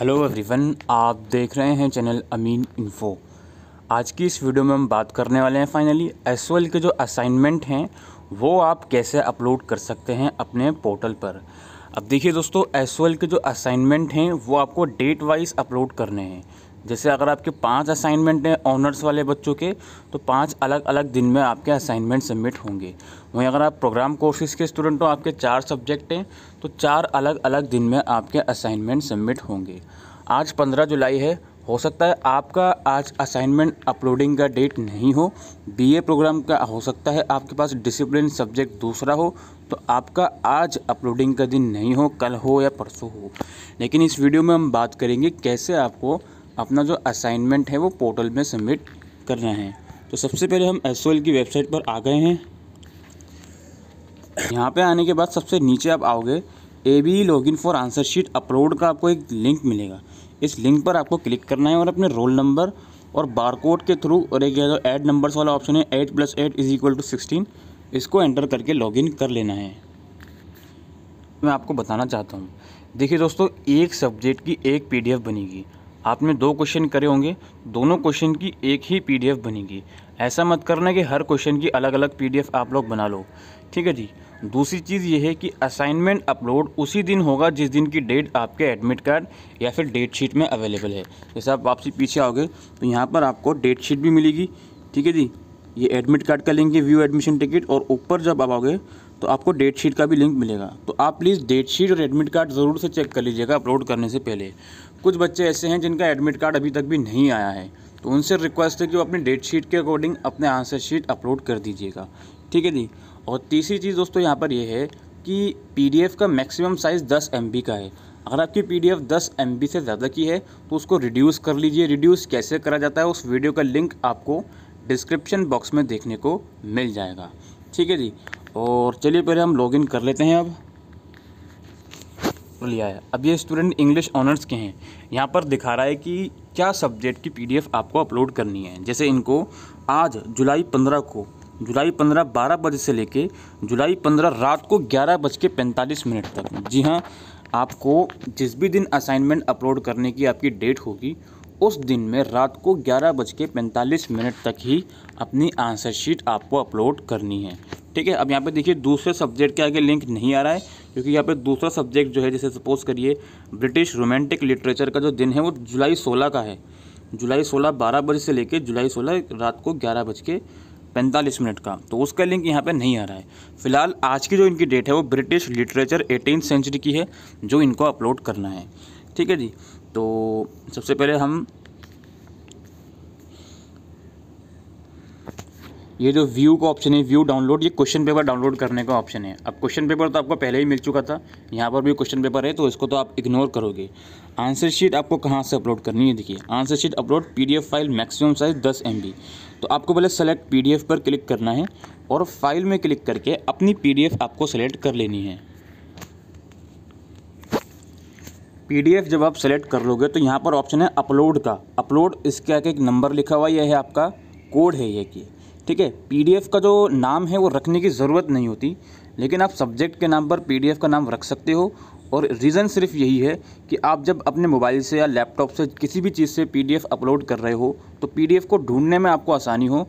hello everyone आप देख रहे हैं चैनल अमीन इन्फो आज की इस वीडियो में हम बात करने वाले हैं फाइनली एस के जो असाइनमेंट हैं वो आप कैसे अपलोड कर सकते हैं अपने पोर्टल पर अब देखिए दोस्तों एस के जो असाइनमेंट हैं वो आपको डेट वाइज अपलोड करने हैं जैसे अगर आपके पाँच असाइनमेंट हैं ऑनर्स वाले बच्चों के तो पाँच अलग अलग दिन में आपके असाइनमेंट सबमिट होंगे वहीं अगर आप प्रोग्राम कोर्सेज़ के स्टूडेंट हो आपके चार सब्जेक्ट हैं तो चार अलग अलग दिन में आपके असाइनमेंट सबमिट होंगे आज पंद्रह जुलाई है हो सकता है आपका आज असाइनमेंट अपलोडिंग का डेट नहीं हो बीए प्रोग्राम का हो सकता है आपके पास डिसिप्लिन सब्जेक्ट दूसरा हो तो आपका आज अपलोडिंग का दिन नहीं हो कल हो या परसों हो लेकिन इस वीडियो में हम बात करेंगे कैसे आपको अपना जो असाइनमेंट है वो पोर्टल में सबमिट करना है तो सबसे पहले हम एस की वेबसाइट पर आ गए हैं यहाँ पे आने के बाद सबसे नीचे आप आओगे A B login for answer sheet upload का आपको एक लिंक मिलेगा इस लिंक पर आपको क्लिक करना है और अपने रोल नंबर और बारकोड के थ्रू और एक जो ऐड नंबर्स वाला ऑप्शन है eight plus eight is equal to sixteen इसको एंटर करके लॉगिन कर लेना है मैं आपको बताना चाहता हूँ देखिए दोस्तों एक सब्जेक्ट की एक पीडीएफ बनेगी आपने दो क्वेश्चन करे होंगे दोनों क्वेश्चन की एक ही पीडीएफ बनेगी ऐसा मत करना कि हर क्वेश्चन की अलग अलग पीडीएफ आप लोग बना लो ठीक है जी दूसरी चीज़ ये है कि असाइनमेंट अपलोड उसी दिन होगा जिस दिन की डेट आपके एडमिट कार्ड या फिर डेट शीट में अवेलेबल है जैसे आप वापसी पीछे आओगे तो यहाँ पर आपको डेट शीट भी मिलेगी ठीक है जी ये एडमिट कार्ड का लेंगे व्यू एडमिशन टिकट और ऊपर जब आप आओगे तो आपको डेट शीट का भी लिंक मिलेगा तो आप प्लीज़ डेट शीट और एडमिट कार्ड ज़रूर से चेक कर लीजिएगा अपलोड करने से पहले कुछ बच्चे ऐसे हैं जिनका एडमिट कार्ड अभी तक भी नहीं आया है तो उनसे रिक्वेस्ट है कि वो अपनी डेट शीट के अकॉर्डिंग अपने आंसर शीट अपलोड कर दीजिएगा ठीक है जी और तीसरी चीज़ दोस्तों यहाँ पर यह है कि पी का मैक्सिमम साइज़ दस एम का है अगर आपकी पी डी एफ दस एम बी से ज़्यादा की है तो उसको रिड्यूस कर लीजिए रिड्यूस कैसे करा जाता है उस वीडियो का लिंक आपको डिस्क्रिप्शन बॉक्स में देखने को मिल जाएगा ठीक है जी और चलिए पहले हम लॉगिन कर लेते हैं अब तो लिया है अब ये स्टूडेंट इंग्लिश ऑनर्स के हैं यहाँ पर दिखा रहा है कि क्या सब्जेक्ट की पीडीएफ आपको अपलोड करनी है जैसे इनको आज जुलाई पंद्रह को जुलाई पंद्रह बारह बजे से लेके जुलाई पंद्रह रात को ग्यारह बज के पैंतालीस मिनट तक जी हाँ आपको जिस भी दिन असाइनमेंट अपलोड करने की आपकी डेट होगी उस दिन में रात को ग्यारह बज के पैंतालीस मिनट तक ही अपनी आंसर शीट आपको अपलोड करनी है ठीक है अब यहाँ पे देखिए दूसरे सब्जेक्ट के आगे लिंक नहीं आ रहा है क्योंकि यहाँ पे दूसरा सब्जेक्ट जो है जैसे सपोज करिए ब्रिटिश रोमांटिक लिटरेचर का जो दिन है वो जुलाई सोलह का है जुलाई सोलह बारह बजे से लेकर जुलाई सोलह रात को ग्यारह बज के पैंतालीस मिनट का तो उसका लिंक यहाँ पर नहीं आ रहा है फिलहाल आज की जो इनकी डेट है वो ब्रिटिश लिटरेचर एटीन सेंचुरी की है जो इनको अपलोड करना है ठीक है जी तो सबसे पहले हम ये जो व्यू का ऑप्शन है व्यू डाउनलोड ये क्वेश्चन पेपर डाउनलोड करने का ऑप्शन है अब क्वेश्चन पेपर तो आपको पहले ही मिल चुका था यहाँ पर भी क्वेश्चन पेपर है तो इसको तो आप इग्नोर करोगे आंसर शीट आपको कहाँ से अपलोड करनी है देखिए answer sheet upload PDF file maximum size दस एम तो आपको पहले सेलेक्ट पी पर क्लिक करना है और फाइल में क्लिक करके अपनी पी आपको सेलेक्ट कर लेनी है पी जब आप सेलेक्ट कर लोगे तो यहाँ पर ऑप्शन है अपलोड का अपलोड इसके आगे एक नंबर लिखा हुआ यह है आपका कोड है ये कि ठीक है पीडीएफ का जो नाम है वो रखने की ज़रूरत नहीं होती लेकिन आप सब्जेक्ट के नाम पर पीडीएफ का नाम रख सकते हो और रीज़न सिर्फ यही है कि आप जब अपने मोबाइल से या लैपटॉप से किसी भी चीज़ से पीडीएफ अपलोड कर रहे हो तो पीडीएफ को ढूंढने में आपको आसानी हो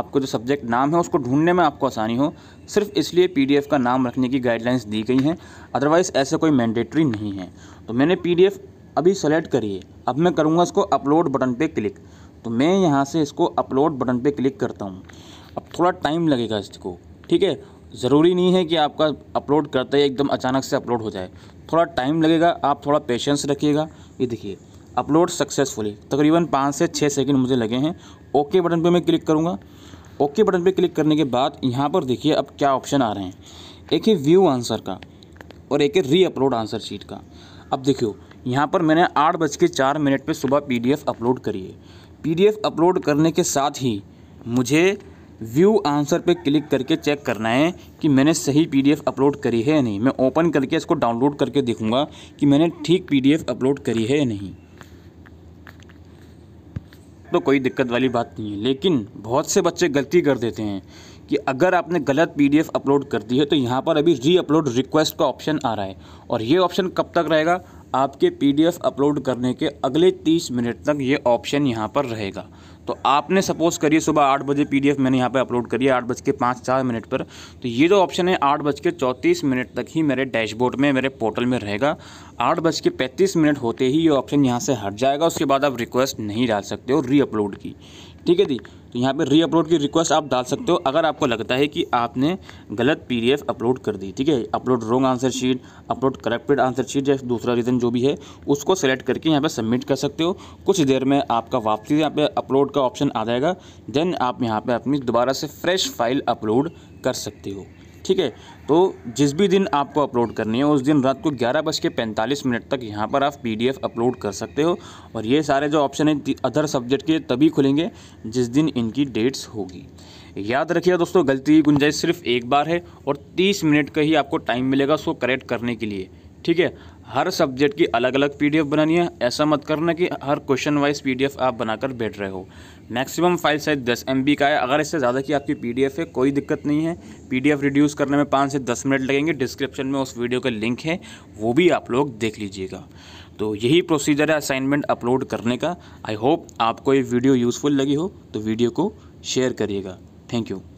आपको जो सब्जेक्ट नाम है उसको ढूंढने में आपको आसानी हो सिर्फ इसलिए पीडीएफ का नाम रखने की गाइडलाइंस दी गई हैं अदरवाइज़ ऐसे कोई मैंडेटरी नहीं है तो मैंने पीडीएफ अभी सेलेक्ट करिए अब मैं करूँगा इसको अपलोड बटन पर क्लिक तो मैं यहाँ से इसको अपलोड बटन पे क्लिक करता हूँ अब थोड़ा टाइम लगेगा इसको ठीक है ज़रूरी नहीं है कि आपका अपलोड करते ही एकदम अचानक से अपलोड हो जाए थोड़ा टाइम लगेगा आप थोड़ा पेशेंस रखिएगा ये देखिए अपलोड सक्सेसफुली तकरीबन पाँच से छः सेकेंड मुझे लगे हैं ओके बटन पर मैं क्लिक करूँगा ओके बटन पर क्लिक करने के बाद यहाँ पर देखिए अब क्या ऑप्शन आ रहे हैं एक है व्यू आंसर का और एक है री अपलोड आंसर शीट का अब देखियो यहाँ पर मैंने आठ बज के चार मिनट पर सुबह पी अपलोड करी है पीडीएफ अपलोड करने के साथ ही मुझे व्यू आंसर पे क्लिक करके चेक करना है कि मैंने सही पीडीएफ अपलोड करी है या नहीं मैं ओपन करके इसको डाउनलोड करके देखूँगा कि मैंने ठीक पीडीएफ अपलोड करी है या नहीं तो कोई दिक्कत वाली बात नहीं है लेकिन बहुत से बच्चे गलती कर देते हैं कि अगर आपने गलत पीडीएफ अपलोड कर दी है तो यहाँ पर अभी री अपलोड रिक्वेस्ट का ऑप्शन आ रहा है और ये ऑप्शन कब तक रहेगा आपके पीडीएफ अपलोड करने के अगले तीस मिनट तक ये ऑप्शन यहाँ पर रहेगा तो आपने सपोज़ करिए सुबह आठ बजे पीडीएफ मैंने यहाँ पे अपलोड करी है आठ बज के पाँच चार मिनट पर तो ये जो ऑप्शन है आठ बज के चौंतीस मिनट तक ही मेरे डैशबोर्ड में मेरे पोर्टल में रहेगा आठ बज के पैंतीस मिनट होते ही ये ऑप्शन यहाँ से हट जाएगा उसके बाद आप रिक्वेस्ट नहीं डाल सकते हो री अपलोड की ठीक है जी तो यहाँ पे अपलोड की रिक्वेस्ट आप डाल सकते हो अगर आपको लगता है कि आपने गलत पीडीएफ अपलोड कर दी ठीक है upload wrong answer sheet upload corrected answer sheet या दूसरा रीज़न जो भी है उसको सेलेक्ट करके यहाँ पर सबमिट कर सकते हो कुछ देर में आपका वापसी यहाँ पर अपलोड का ऑप्शन आ जाएगा देन आप यहाँ पर अपनी दोबारा से फ्रेश फाइल अपलोड कर सकते हो ठीक है तो जिस भी दिन आपको अपलोड करनी है उस दिन रात को ग्यारह बज के पैंतालीस मिनट तक यहाँ पर आप पी अपलोड कर सकते हो और ये सारे जो ऑप्शन हैं अदर सब्जेक्ट के तभी खुलेंगे जिस दिन इनकी डेट्स होगी याद रखिएगा दोस्तों गलती की गुंजाइश सिर्फ एक बार है और तीस मिनट का ही आपको टाइम मिलेगा उसको करेक्ट करने के लिए ठीक है हर सब्जेक्ट की अलग अलग पीडीएफ बनानी है ऐसा मत करना कि हर क्वेश्चन वाइज पीडीएफ आप बनाकर बैठ रहे हो मैक्सिमम फाइल साइज दस एम का है अगर इससे ज़्यादा की आपकी पीडीएफ है कोई दिक्कत नहीं है पीडीएफ रिड्यूस करने में पाँच से दस मिनट लगेंगे डिस्क्रिप्शन में उस वीडियो का लिंक है वो भी आप लोग देख लीजिएगा तो यही प्रोसीजर है असाइनमेंट अपलोड करने का आई होप आपको ये वीडियो यूज़फुल लगी हो तो वीडियो को शेयर करिएगा थैंक यू